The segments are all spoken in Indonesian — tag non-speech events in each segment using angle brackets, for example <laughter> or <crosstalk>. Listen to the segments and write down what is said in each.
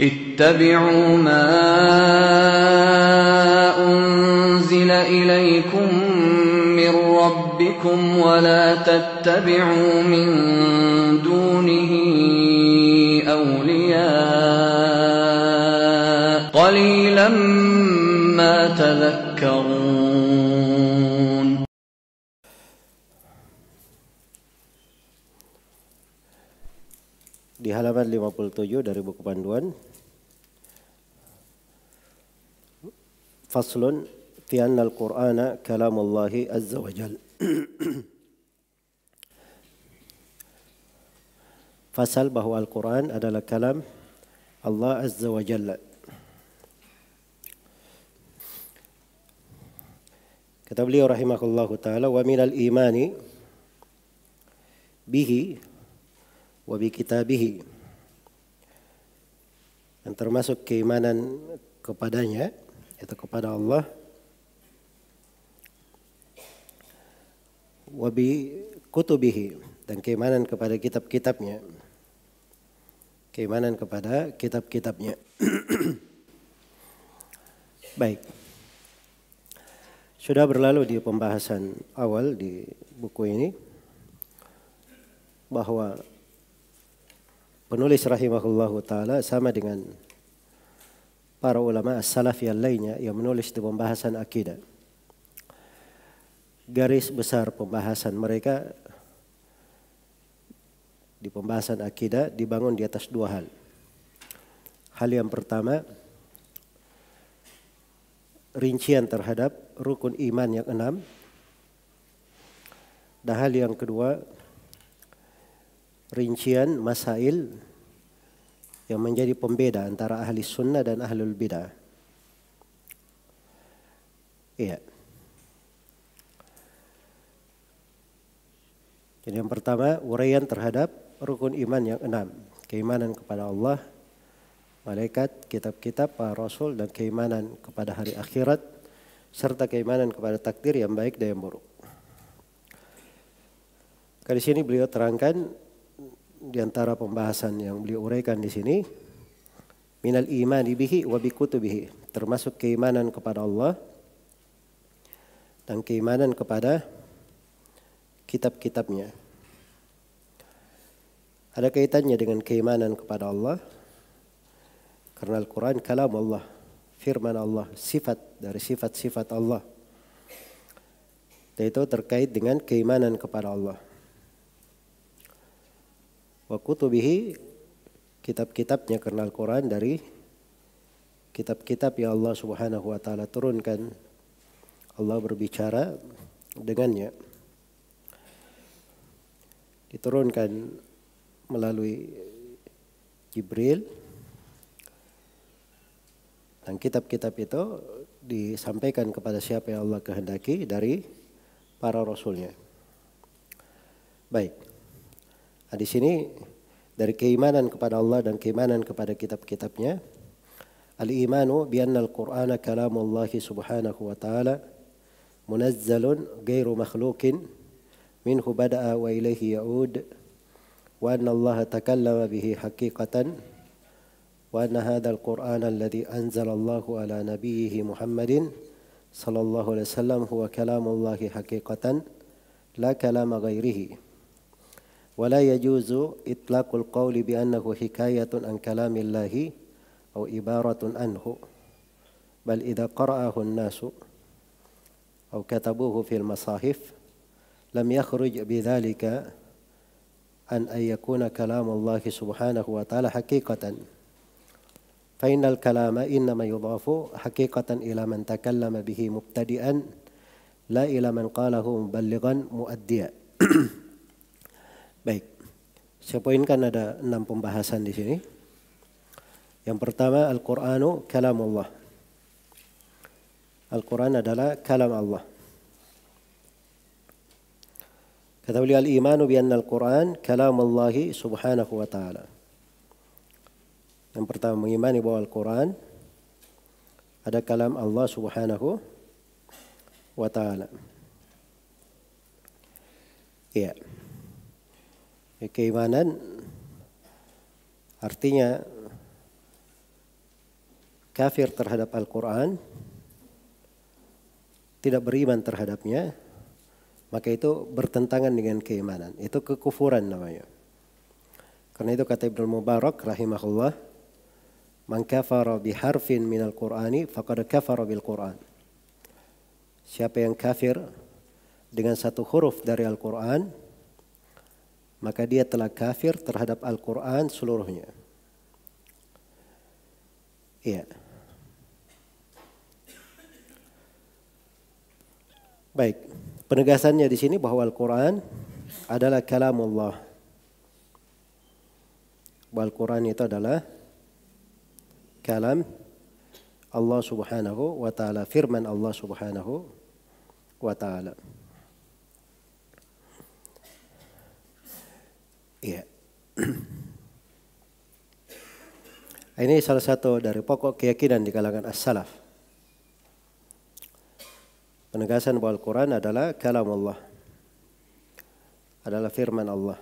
اتبعوا ما أنزل إليكم من ربكم ولا تتبعوا من دونه أولياء قليلا ما تذكرون di halaman 57 dari buku panduan fi فصل al أن kalam Allah azza wa وجل Fasal bahwa Al-Quran adalah kalam Allah Azza wa Jalla. Kata beliau rahimahullahu taala wa minal imani bihi wa bi kitabihi. Dan termasuk keimanan kepadanya yaitu kepada Allah wabi kutubihi dan keimanan kepada kitab-kitabnya keimanan kepada kitab-kitabnya <clears throat> baik sudah berlalu di pembahasan awal di buku ini bahwa penulis rahimahullahu taala sama dengan para ulama salaf yang lainnya yang menulis di pembahasan akidah. Garis besar pembahasan mereka di pembahasan akidah dibangun di atas dua hal. Hal yang pertama, rincian terhadap rukun iman yang enam. Dan hal yang kedua, rincian masail yang menjadi pembeda antara ahli sunnah dan ahlul bidah. Iya. Jadi yang pertama uraian terhadap rukun iman yang enam. Keimanan kepada Allah, malaikat, kitab-kitab, para rasul, dan keimanan kepada hari akhirat, serta keimanan kepada takdir yang baik dan yang buruk. Kali sini beliau terangkan di antara pembahasan yang beliau uraikan di sini minal iman bihi wa bi kutubihi termasuk keimanan kepada Allah dan keimanan kepada kitab-kitabnya ada kaitannya dengan keimanan kepada Allah karena Al-Quran kalam Allah firman Allah sifat dari sifat-sifat Allah dan itu terkait dengan keimanan kepada Allah wa kutubihi kitab-kitabnya karena Al-Quran dari kitab-kitab yang Allah subhanahu wa ta'ala turunkan Allah berbicara dengannya diturunkan melalui Jibril dan kitab-kitab itu disampaikan kepada siapa yang Allah kehendaki dari para rasulnya. Baik. Nah, di sini dari keimanan kepada Allah dan keimanan kepada kitab-kitabnya al-imanu bi anna al-Qur'ana kalamullah subhanahu wa ta'ala munazzalun ghairu Makhlukin minhu bada'a wa ilayhi ya'ud wa anna Allah takallama bihi haqiqatan wa anna hadha al-Qur'ana alladhi anzala Allah ala nabiyhi Muhammadin sallallahu alaihi wasallam huwa kalamullah haqiqatan la kalama ghairihi ولا يجوز إطلاق القول بأنه حكاية عن كلام الله أو عبارة عنه بل إذا قرأه الناس أو كتبوه في المصاحف لم يخرج بذلك عن أن يكون كلام الله سبحانه وتعالى حقيقة فإن الكلام إنما يضاف حقيقة إلى من تكلم به مبتدئا لا إلى من قاله مبلغا مؤديا <clears throat> Baik, saya poinkan ada enam pembahasan di sini. Yang pertama Al-Quranu kalam Allah. Al-Quran adalah kalam Allah. Kata beliau al-imanu bi anna al-Quran kalam Allah subhanahu wa ta'ala. Yang pertama mengimani bahwa Al-Quran ada kalam Allah subhanahu wa ta'ala. Ya. Yeah keimanan artinya kafir terhadap Al-Quran, tidak beriman terhadapnya, maka itu bertentangan dengan keimanan. Itu kekufuran namanya. Karena itu kata Ibnu Mubarak rahimahullah, "Man kafara bi harfin minal Qur'ani faqad kafara bil Qur'an." Siapa yang kafir dengan satu huruf dari Al-Qur'an, maka dia telah kafir terhadap Al-Quran seluruhnya. Iya. Baik, penegasannya di sini bahwa Al-Quran adalah kalam Allah. Al-Quran itu adalah kalam Allah subhanahu wa ta'ala, firman Allah subhanahu wa ta'ala. Iya. <clears throat> Ini salah satu dari pokok keyakinan di kalangan as-salaf. Penegasan bahwa Al-Quran adalah kalam Allah. Adalah firman Allah.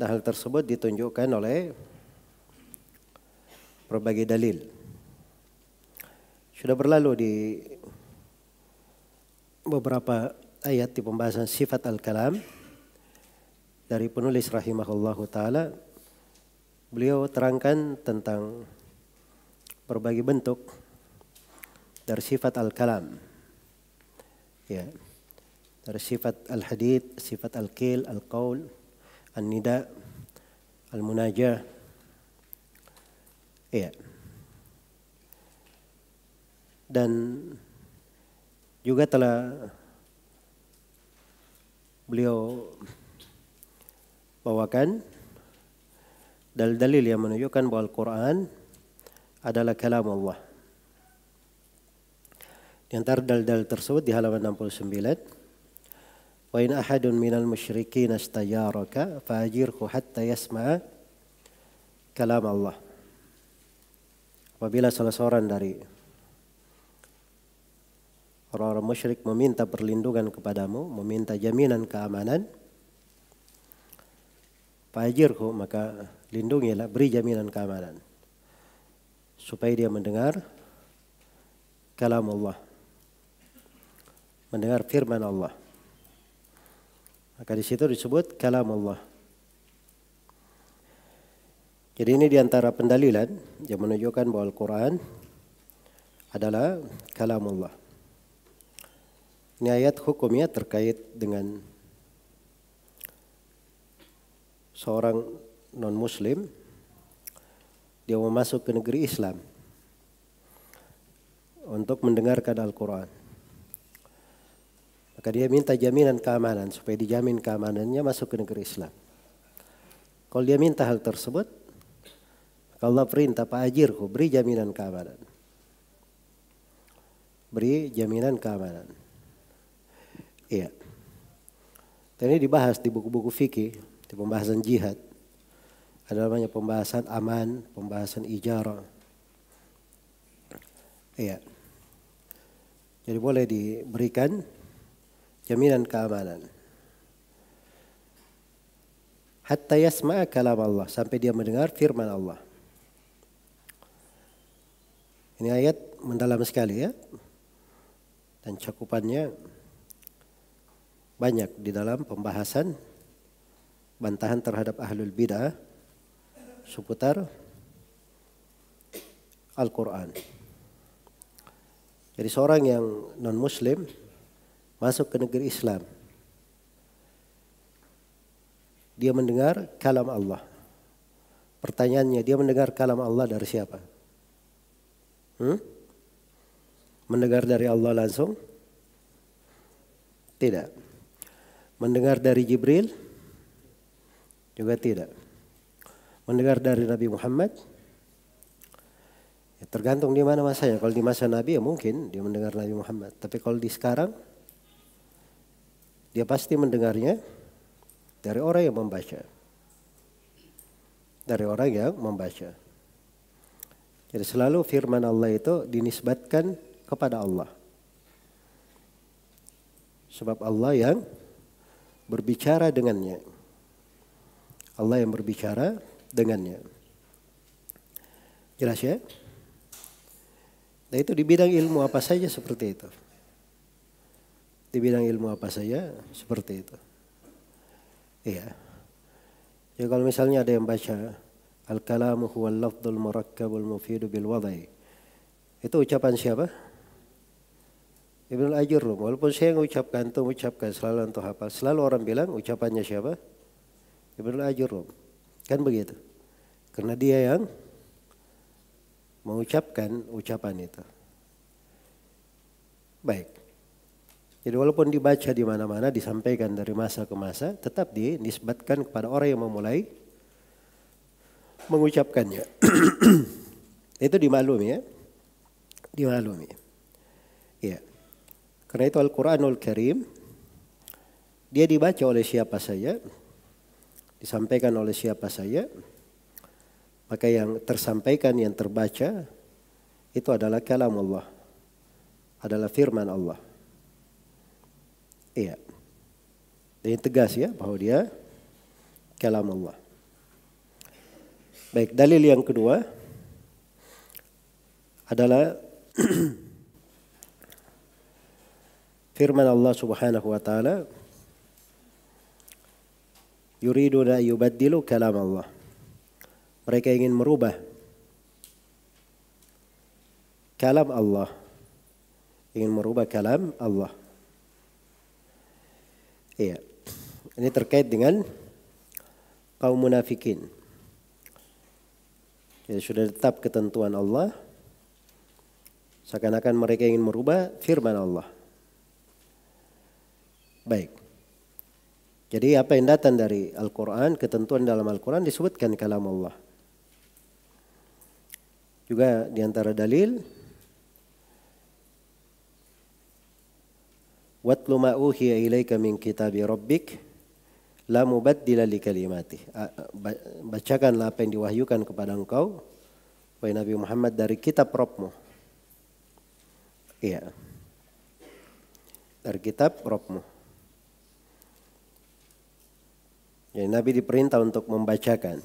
Dan hal tersebut ditunjukkan oleh berbagai dalil. Sudah berlalu di beberapa ayat di pembahasan sifat al-kalam dari penulis rahimahullahu taala beliau terangkan tentang berbagai bentuk dari sifat al-kalam ya dari sifat al-hadid sifat al-qil al-qaul an-nida al-munajah ya dan juga telah beliau bawakan dalil-dalil yang menunjukkan bahwa Al-Quran adalah kalam Allah. Di antara dalil-dalil tersebut di halaman 69, وإن أحد minal المشركين استجارك fajirku hatta يسمع كلام Allah. Apabila salah seorang dari orang-orang musyrik meminta perlindungan kepadamu, meminta jaminan keamanan, Fajirku maka lindungilah, beri jaminan keamanan. Supaya dia mendengar kalam Allah. Mendengar firman Allah. Maka di situ disebut kalam Allah. Jadi ini diantara pendalilan yang menunjukkan bahwa Al-Quran adalah kalam Allah. Ini ayat hukumnya terkait dengan seorang non-muslim dia mau masuk ke negeri Islam untuk mendengarkan Al-Quran. Maka dia minta jaminan keamanan supaya dijamin keamanannya masuk ke negeri Islam. Kalau dia minta hal tersebut, Allah perintah Pak Ajirku beri jaminan keamanan. Beri jaminan keamanan. Iya. Dan ini dibahas di buku-buku fikih, di pembahasan jihad. Ada namanya pembahasan aman, pembahasan ijarah. Iya. Jadi boleh diberikan jaminan keamanan. Hatta yasma kalam Allah sampai dia mendengar firman Allah. Ini ayat mendalam sekali ya. Dan cakupannya banyak di dalam pembahasan bantahan terhadap ahlul bidah seputar Al-Quran. Jadi seorang yang non-muslim masuk ke negeri Islam. Dia mendengar kalam Allah. Pertanyaannya, dia mendengar kalam Allah dari siapa? Hmm? Mendengar dari Allah langsung? Tidak. Mendengar dari Jibril? Juga tidak. Mendengar dari Nabi Muhammad? Ya, tergantung di mana masanya. Kalau di masa Nabi ya mungkin dia mendengar Nabi Muhammad. Tapi kalau di sekarang, dia pasti mendengarnya dari orang yang membaca. Dari orang yang membaca. Jadi selalu firman Allah itu dinisbatkan kepada Allah. Sebab Allah yang berbicara dengannya. Allah yang berbicara dengannya. Jelas ya? Nah itu di bidang ilmu apa saja seperti itu. Di bidang ilmu apa saja seperti itu. Iya. Ya kalau misalnya ada yang baca Al-kalamu al lafdul murakkabul mufidu bil wadai. Itu ucapan siapa? Ajur Ajurrum. Walaupun saya mengucapkan itu mengucapkan selalu untuk hafal. Selalu orang bilang ucapannya siapa? Ajur Ajurrum. Kan begitu. Karena dia yang mengucapkan ucapan itu. Baik. Jadi walaupun dibaca di mana-mana, disampaikan dari masa ke masa, tetap dinisbatkan kepada orang yang memulai mengucapkannya. <clears throat> itu dimaklumi ya. Dimaklumi. Ya. Karena itu Al-Quranul Karim, dia dibaca oleh siapa saja, disampaikan oleh siapa saja, maka yang tersampaikan, yang terbaca, itu adalah kalam Allah, adalah firman Allah. Iya. ini tegas ya bahwa dia kalam Allah. Baik, dalil yang kedua adalah <clears throat> firman Allah Subhanahu wa taala yuriduna yubaddilu kalam Allah. Mereka ingin merubah kalam Allah. Ingin merubah kalam Allah. Iya. Ini terkait dengan kaum munafikin. Ya, sudah tetap ketentuan Allah. Seakan-akan mereka ingin merubah firman Allah. Baik. Jadi apa yang datang dari Al-Quran, ketentuan dalam Al-Quran disebutkan kalam Allah. Juga diantara dalil, Watlu ma uhiya ilaika min kitabi rabbik la mubaddila li kalimati. Bacakanlah apa yang diwahyukan kepada engkau wahai Nabi Muhammad dari kitab Rabbmu. Iya. Dari kitab Rabbmu. Jadi Nabi diperintah untuk membacakan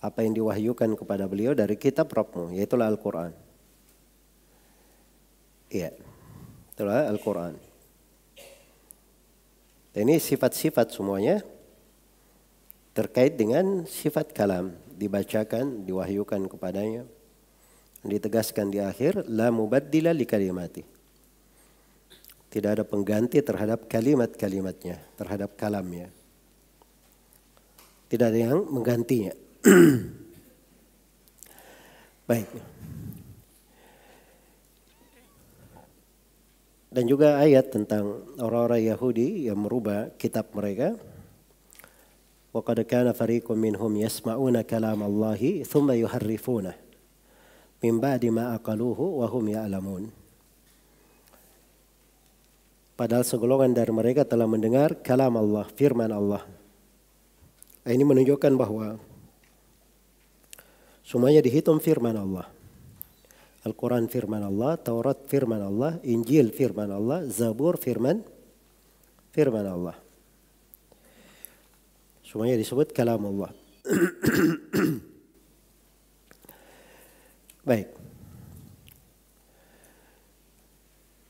apa yang diwahyukan kepada beliau dari kitab Rabbimu, yaitu Al-Quran. Iya, itulah Al-Quran. ini sifat-sifat semuanya terkait dengan sifat kalam dibacakan, diwahyukan kepadanya. Ditegaskan di akhir la mubaddila li kalimati. Tidak ada pengganti terhadap kalimat-kalimatnya, terhadap kalamnya. Tidak ada yang menggantinya. <clears throat> Baik. Dan juga ayat tentang orang-orang Yahudi yang merubah kitab mereka. وَقَدْ كَانَ فَرِيقٌ مِّنْهُمْ يَسْمَعُونَ كَلَامَ اللَّهِ ثُمَّ يُحَرِّفُونَهُ مِنْ بَعْدِ مَا أَقَلُوهُ وَهُمْ يَعْلَمُونَ Padahal segolongan dari mereka telah mendengar kalam Allah, firman Allah. Nah, ini menunjukkan bahwa semuanya dihitung firman Allah. Al-Quran firman Allah, Taurat firman Allah, Injil firman Allah, Zabur firman firman Allah. Semuanya disebut kalam Allah. <coughs> Baik.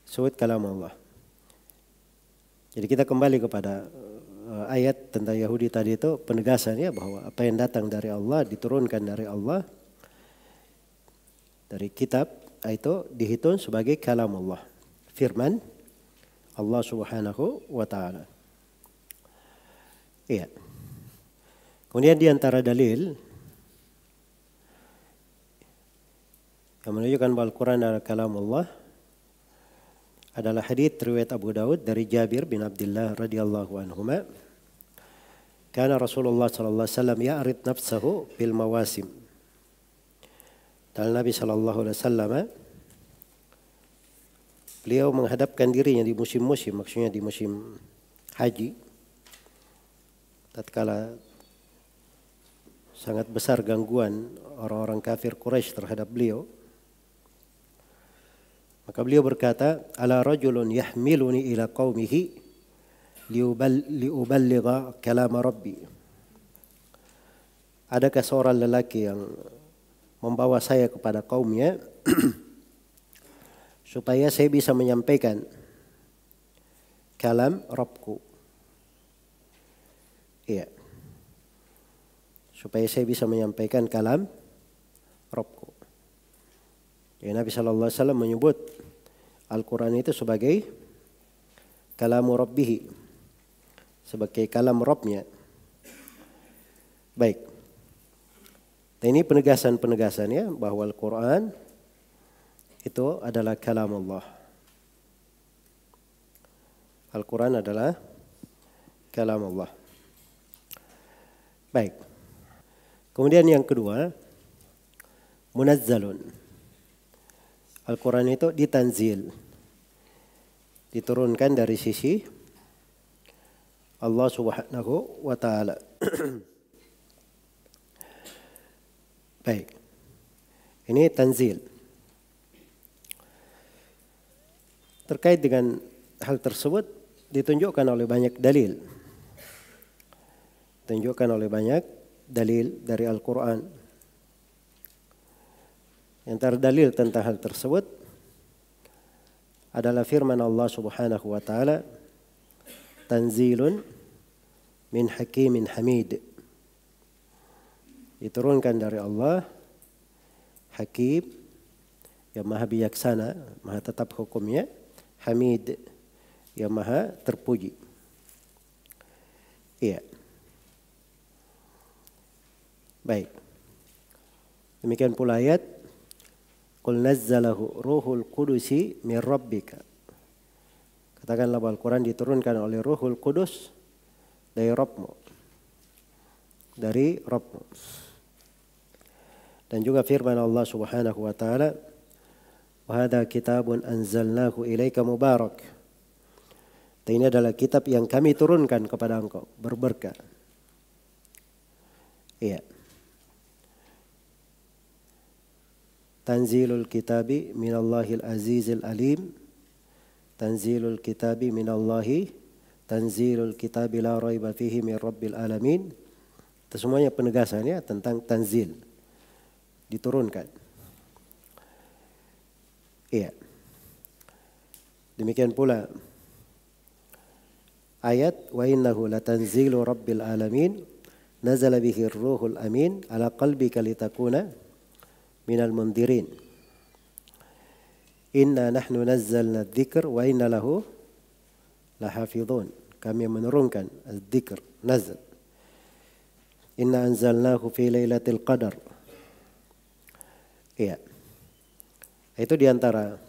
Sebut kalam Allah. Jadi kita kembali kepada Eh, ayat tentang Yahudi tadi itu penegasannya bahwa apa yang datang dari Allah diturunkan dari Allah dari kitab itu dihitung sebagai kalam Allah firman Allah Subhanahu wa taala. Iya. Kemudian di antara dalil yang menunjukkan bahwa Al-Quran adalah kalam Allah adalah hadis riwayat Abu Daud dari Jabir bin Abdullah radhiyallahu anhuma. Karena Rasulullah sallallahu alaihi wasallam ya'rid nafsahu bil mawasim. Dan Nabi sallallahu alaihi wasallam beliau menghadapkan dirinya di musim-musim, maksudnya di musim haji. Tatkala sangat besar gangguan orang-orang kafir Quraisy terhadap beliau, maka beliau berkata, "Ala rajulun yahmiluni ila qaumihi liuballigha kalam rabbi." Adakah seorang lelaki yang membawa saya kepada kaumnya <clears throat> supaya saya bisa menyampaikan kalam Robku. Iya. Supaya saya bisa menyampaikan kalam Ya, Nabi Shallallahu Alaihi Wasallam menyebut Al-Quran itu sebagai kalam Rabbihi, sebagai kalam Robnya. Baik. Nah, ini penegasan-penegasan ya bahwa Al-Quran itu adalah kalam Allah. Al-Quran adalah kalam Allah. Baik. Kemudian yang kedua, munazzalun. Al-Quran itu ditanzil. Diturunkan dari sisi Allah subhanahu wa ta'ala. <clears throat> Baik. Ini tanzil. Terkait dengan hal tersebut ditunjukkan oleh banyak dalil. Ditunjukkan oleh banyak dalil dari Al-Quran. Antara dalil tentang hal tersebut adalah firman Allah Subhanahu wa taala Tanzilun min hakimin hamid. Diturunkan dari Allah Hakim yang maha bijaksana, maha tetap hukumnya, Hamid yang maha terpuji. Iya. Baik. Demikian pula ayat Qul nazzalahu ruhul qudusi min rabbika. Katakanlah bahwa Al-Quran diturunkan oleh ruhul kudus dari Rabbimu. Dari Rabbimu. Dan juga firman Allah subhanahu wa ta'ala. Wahada kitabun anzalnahu ilaika mubarak. Dan ini adalah kitab yang kami turunkan kepada engkau. Berberkah. Iya. Tanzilul kitabi minallahil azizil alim. Tanzilul kitabi minallahi tanzilul kitabi la raiba fihi min rabbil alamin. Itu semuanya penegasannya tentang tanzil. Diturunkan. Iya. Demikian pula ayat wa innahu latanzilu rabbil alamin nazala bihi ruhul amin ala qalbika litakuna minal mundirin. Inna nahnu nazzalna dzikr wa inna lahu lahafidhun. Kami menurunkan dzikr, nazal. Inna anzalnahu fi lailatul qadar. Iya. Itu diantara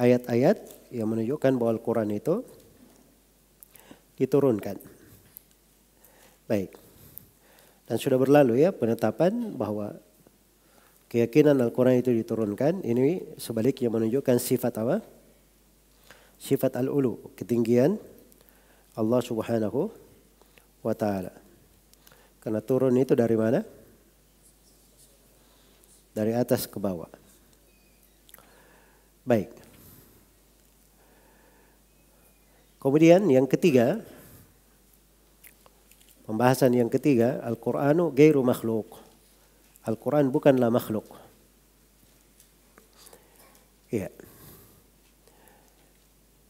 ayat-ayat yang menunjukkan bahwa Al-Quran itu diturunkan. Baik. Dan sudah berlalu ya penetapan bahwa keyakinan Al-Quran itu diturunkan, ini sebaliknya menunjukkan sifat apa? Sifat al-ulu, ketinggian Allah subhanahu wa ta'ala. Karena turun itu dari mana? Dari atas ke bawah. Baik. Kemudian yang ketiga, pembahasan yang ketiga, Al-Quranu gairu makhluk. Al-Quran bukanlah makhluk. Ya.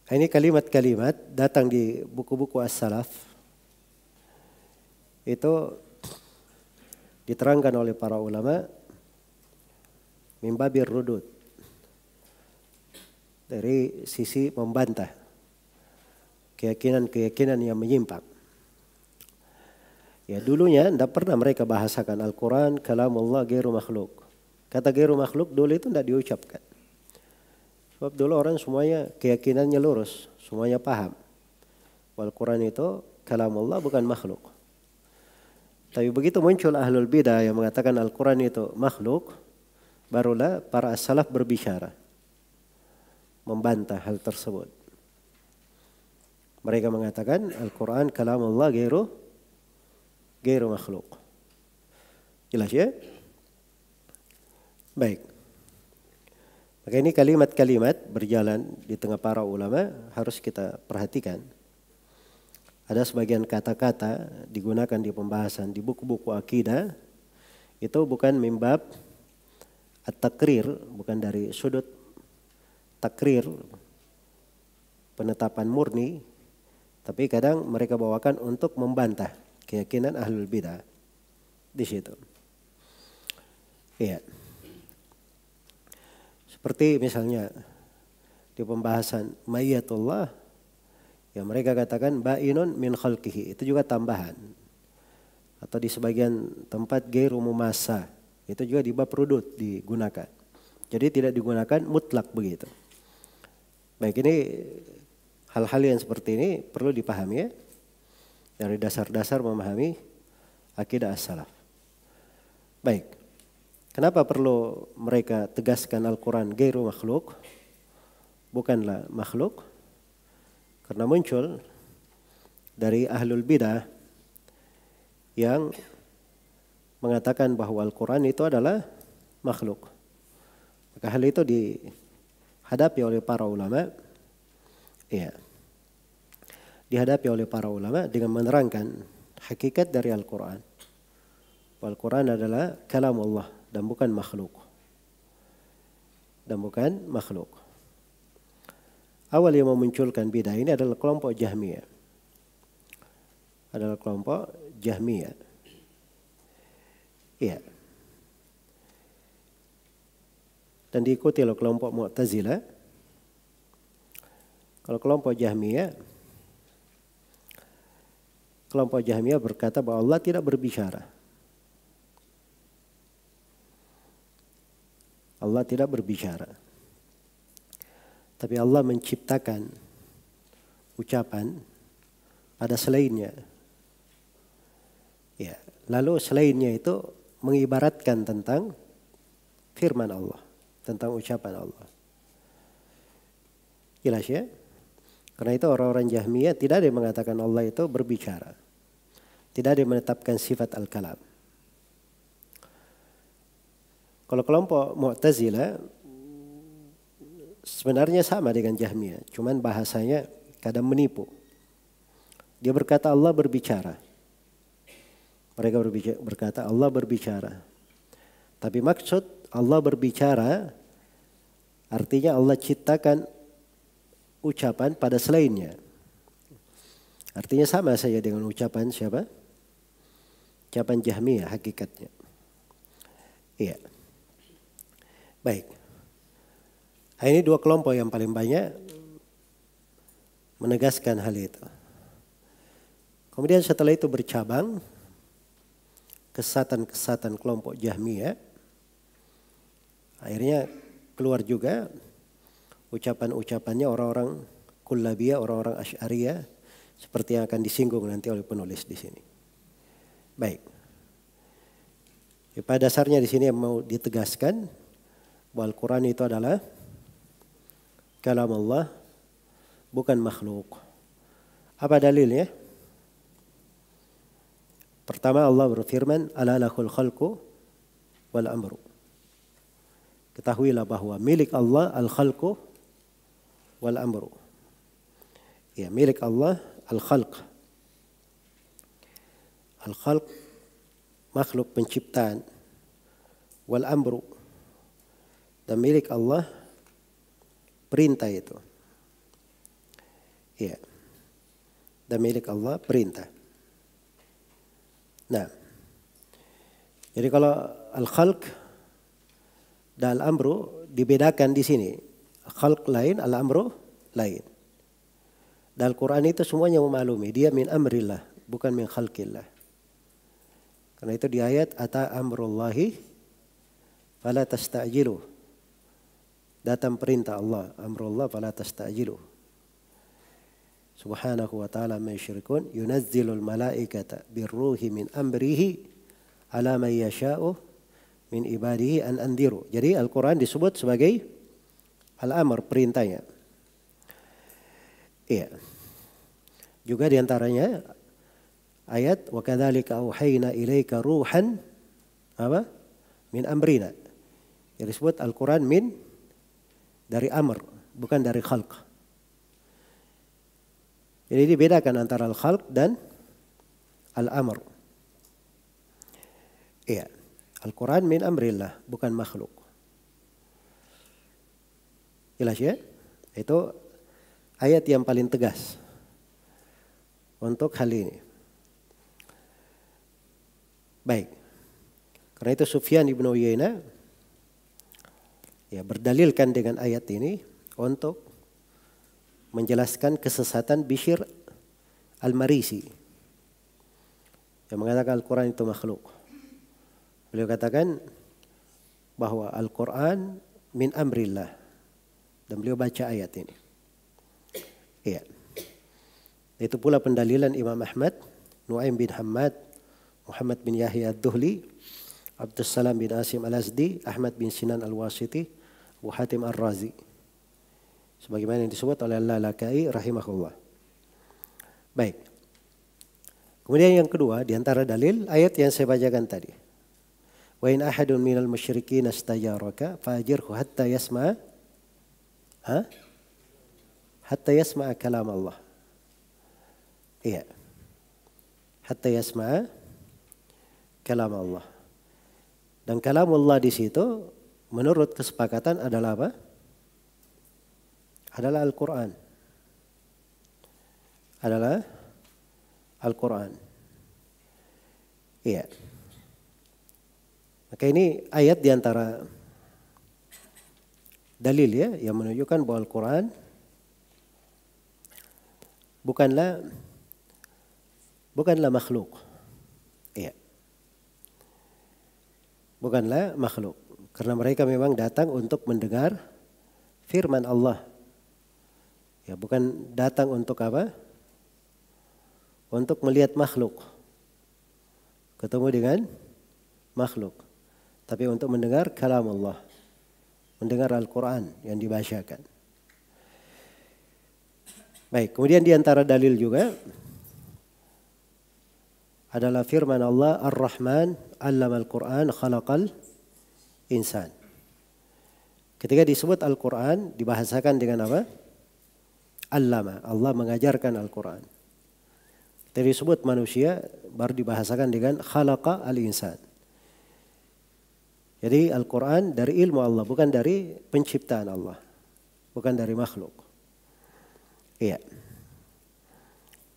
Ini kalimat-kalimat datang di buku-buku as-salaf. Itu diterangkan oleh para ulama mimbabir rudud dari sisi membantah keyakinan-keyakinan yang menyimpang. Ya dulunya tidak pernah mereka bahasakan Al-Quran, kalam Allah, geru makhluk. Kata geru makhluk dulu itu tidak diucapkan. Sebab dulu orang semuanya keyakinannya lurus, semuanya paham. Al-Quran itu kalam Allah bukan makhluk. Tapi begitu muncul ahlul bidah yang mengatakan Al-Quran itu makhluk, barulah para as-salaf berbicara. Membantah hal tersebut. Mereka mengatakan Al-Quran kalam Allah geru غير مخلوق jelas ya baik maka ini kalimat-kalimat berjalan di tengah para ulama harus kita perhatikan ada sebagian kata-kata digunakan di pembahasan di buku-buku akidah itu bukan mimbab at-takrir bukan dari sudut takrir penetapan murni tapi kadang mereka bawakan untuk membantah Keyakinan ahlul bidah di situ. Iya. Seperti misalnya di pembahasan mayyatullah ya mereka katakan bainun min khalqihi itu juga tambahan atau di sebagian tempat gairu mumasa itu juga di bab rudut digunakan. Jadi tidak digunakan mutlak begitu. Baik ini hal-hal yang seperti ini perlu dipahami ya dari dasar-dasar memahami akidah as-salaf. Baik. Kenapa perlu mereka tegaskan Al-Quran gairu makhluk? Bukanlah makhluk. Karena muncul dari ahlul bidah yang mengatakan bahwa Al-Quran itu adalah makhluk. Maka hal itu dihadapi oleh para ulama. Iya. Yeah dihadapi oleh para ulama dengan menerangkan hakikat dari Al-Quran. Al-Quran adalah kalam Allah dan bukan makhluk. Dan bukan makhluk. Awal yang memunculkan bidah ini adalah kelompok Jahmiyah. Adalah kelompok Jahmiyah. Iya. Dan diikuti oleh kelompok Mu'tazilah. Kalau kelompok Jahmiyah kelompok Jahmiyah berkata bahwa Allah tidak berbicara. Allah tidak berbicara. Tapi Allah menciptakan ucapan pada selainnya. Ya, lalu selainnya itu mengibaratkan tentang firman Allah, tentang ucapan Allah. Jelas ya? Karena itu orang-orang Jahmiyah tidak ada yang mengatakan Allah itu berbicara. Tidak ada yang menetapkan sifat al-kalam. Kalau kelompok mu'tazila sebenarnya sama dengan Jahmiyah, cuman bahasanya kadang menipu. Dia berkata Allah berbicara. Mereka berbicara, berkata Allah berbicara. Tapi maksud Allah berbicara artinya Allah ciptakan ucapan pada selainnya. Artinya sama saja dengan ucapan siapa? Ucapan Jahmiyah hakikatnya. Iya. Baik. Nah, ini dua kelompok yang paling banyak menegaskan hal itu. Kemudian setelah itu bercabang kesatan-kesatan kelompok Jahmiyah. Akhirnya keluar juga ucapan-ucapannya orang-orang kullabia, orang-orang asyariyah seperti yang akan disinggung nanti oleh penulis di sini. Baik. Ya, pada dasarnya di sini yang mau ditegaskan bahwa Al-Quran itu adalah kalam Allah bukan makhluk. Apa dalilnya? Pertama Allah berfirman, "Ala lahul khalqu wal amru." Ketahuilah bahwa milik Allah al-khalqu wal amru. Ya, milik Allah al-khalq. Al-khalq makhluk penciptaan wal amru dan milik Allah perintah itu. Ya. Dan milik Allah perintah. Nah. Jadi kalau al-khalq dan al-amru dibedakan di sini khalq lain, al-amru lain. Dan quran itu semuanya memaklumi. Dia min amrillah, bukan min khalqillah. Karena itu di ayat, Ata amrullahi fala tastajilu. Datang perintah Allah, amrullah fala tastajilu. Subhanahu wa ta'ala masyirikun yunazzilul malaikata birruhi min amrihi ala man yasha'u min ibadihi an andiru. Jadi Al-Quran disebut sebagai Al-amr perintahnya. Iya. Juga diantaranya ayat wa kadzalika auhayna ilaika ruhan apa? min amrina. Yang disebut Al-Qur'an min dari amr, bukan dari khalq. Jadi dibedakan antara al-khalq dan al-amr. Iya. Al-Quran min amrillah, bukan makhluk. Jelas ya? Itu ayat yang paling tegas untuk hal ini. Baik. Karena itu Sufyan ibnu Uyainah ya berdalilkan dengan ayat ini untuk menjelaskan kesesatan Bishir Al-Marisi yang mengatakan Al-Quran itu makhluk. Beliau katakan bahwa Al-Quran min amrillah dan beliau baca ayat ini. Iya. Itu pula pendalilan Imam Ahmad, Nuaim bin Hamad, Muhammad bin Yahya Ad-Duhli, Abdussalam bin Asim Al-Azdi, Ahmad bin Sinan Al-Wasiti, Abu Hatim Ar-Razi. Sebagaimana yang disebut oleh allah Lakai rahimahullah. Baik. Kemudian yang kedua di antara dalil ayat yang saya bacakan tadi. Wa in ahadun minal musyrikin astajaraka fajirhu hatta yasma Ha? Hatta yasma'a kalam Allah. Iya. Hatta yasma'a kalam Allah. Dan kalam Allah di situ menurut kesepakatan adalah apa? Adalah Al-Quran. Adalah Al-Quran. Iya. Maka ini ayat diantara dalil ya yang menunjukkan bahwa Al-Quran bukanlah bukanlah makhluk. Iya. Bukanlah makhluk. Karena mereka memang datang untuk mendengar firman Allah. Ya, bukan datang untuk apa? Untuk melihat makhluk. Ketemu dengan makhluk. Tapi untuk mendengar kalam Allah mendengar Al-Quran yang dibacakan. Baik, kemudian di antara dalil juga adalah firman Allah Ar-Rahman Allama Al-Quran Khalaqal Insan. Ketika disebut Al-Quran dibahasakan dengan apa? Allama, Allah mengajarkan Al-Quran. Ketika disebut manusia baru dibahasakan dengan khalaqa al-insan. Jadi Al-Quran dari ilmu Allah, bukan dari penciptaan Allah. Bukan dari makhluk. Iya.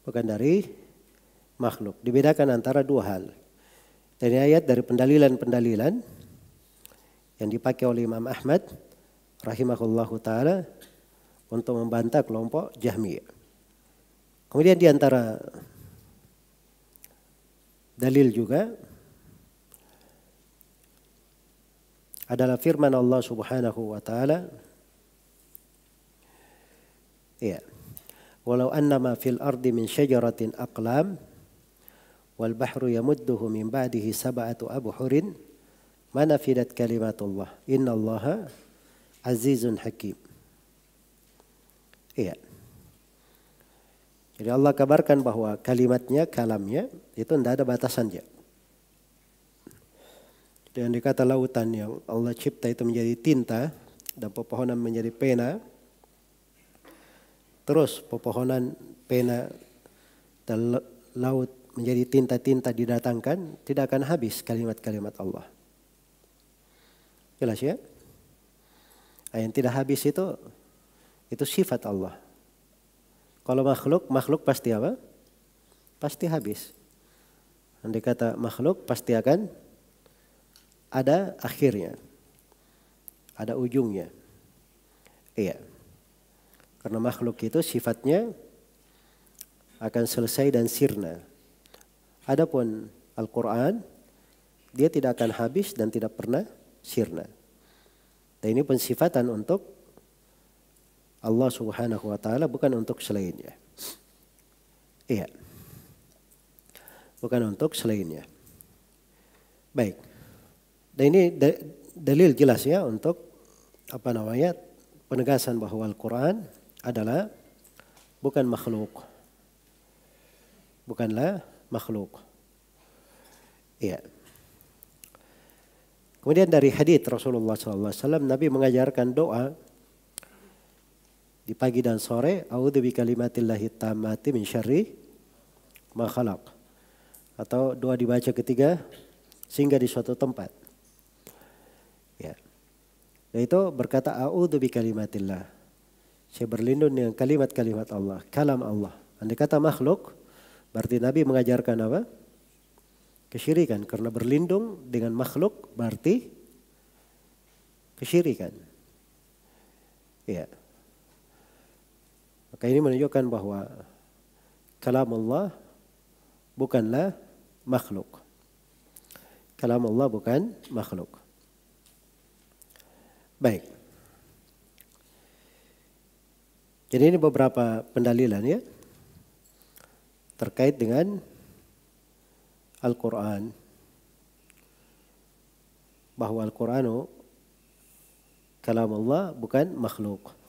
Bukan dari makhluk. Dibedakan antara dua hal. Dari ayat dari pendalilan-pendalilan yang dipakai oleh Imam Ahmad rahimahullahu taala untuk membantah kelompok Jahmiyah. Kemudian di antara dalil juga adalah firman Allah Subhanahu wa taala. ya. Walau annama fil ardi min syajaratin aqlam wal bahru yamudduhu min ba'dihi sab'atu abhurin fidat kalimatullah innallaha azizun hakim. Iya. Jadi Allah kabarkan bahwa kalimatnya, kalamnya itu tidak ada batasannya. Dengan dikata lautan yang Allah cipta itu menjadi tinta dan pepohonan menjadi pena. Terus pepohonan, pena, dan laut menjadi tinta-tinta didatangkan, tidak akan habis kalimat-kalimat Allah. Jelas ya? Yang tidak habis itu, itu sifat Allah. Kalau makhluk, makhluk pasti apa? Pasti habis. Andai kata makhluk pasti akan ada akhirnya. Ada ujungnya. Iya. Karena makhluk itu sifatnya akan selesai dan sirna. Adapun Al-Quran, dia tidak akan habis dan tidak pernah sirna. Dan ini pensifatan untuk Allah Subhanahu wa taala bukan untuk selainnya. Iya. Bukan untuk selainnya. Baik. Nah ini dalil jelas ya untuk apa namanya penegasan bahwa Al-Quran adalah bukan makhluk. Bukanlah makhluk. Iya. Kemudian dari hadis Rasulullah SAW, Nabi mengajarkan doa di pagi dan sore, "A'udzu bi kalimatillahi tamati min syarri Atau doa dibaca ketiga sehingga di suatu tempat yaitu berkata a'udzu bi kalimatillah. Saya berlindung dengan kalimat-kalimat Allah, kalam Allah. Andai kata makhluk, berarti Nabi mengajarkan apa? Kesyirikan karena berlindung dengan makhluk berarti kesyirikan. Ya. Maka ini menunjukkan bahwa kalam Allah bukanlah makhluk. Kalam Allah bukan makhluk. Baik. Jadi ini beberapa pendalilan ya terkait dengan Al-Quran. Bahwa Al-Quranu oh, kalam Allah bukan makhluk.